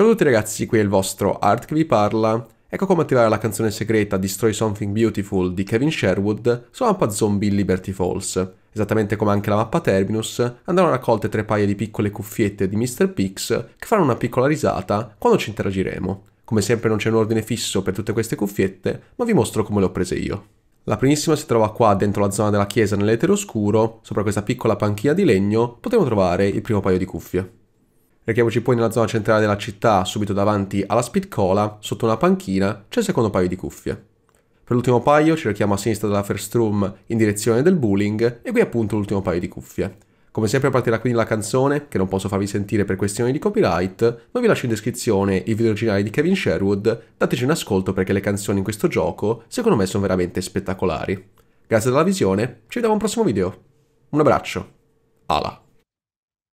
Ciao a tutti ragazzi, qui è il vostro Art che vi parla. Ecco come attivare la canzone segreta Destroy Something Beautiful di Kevin Sherwood sulla mappa Zombie Liberty Falls. Esattamente come anche la mappa Terminus, andranno raccolte tre paia di piccole cuffiette di Mr. Pix che faranno una piccola risata quando ci interagiremo. Come sempre non c'è un ordine fisso per tutte queste cuffiette, ma vi mostro come le ho prese io. La primissima si trova qua dentro la zona della chiesa oscuro, sopra questa piccola panchina di legno potremo trovare il primo paio di cuffie. Rechiamoci poi nella zona centrale della città, subito davanti alla spitcola, sotto una panchina, c'è il secondo paio di cuffie. Per l'ultimo paio ci rechiamo a sinistra della first room in direzione del bowling e qui appunto l'ultimo paio di cuffie. Come sempre partirà quindi la canzone, che non posso farvi sentire per questioni di copyright, ma vi lascio in descrizione il video originale di Kevin Sherwood, dateci un ascolto perché le canzoni in questo gioco secondo me sono veramente spettacolari. Grazie della visione, ci vediamo al prossimo video. Un abbraccio. Ala.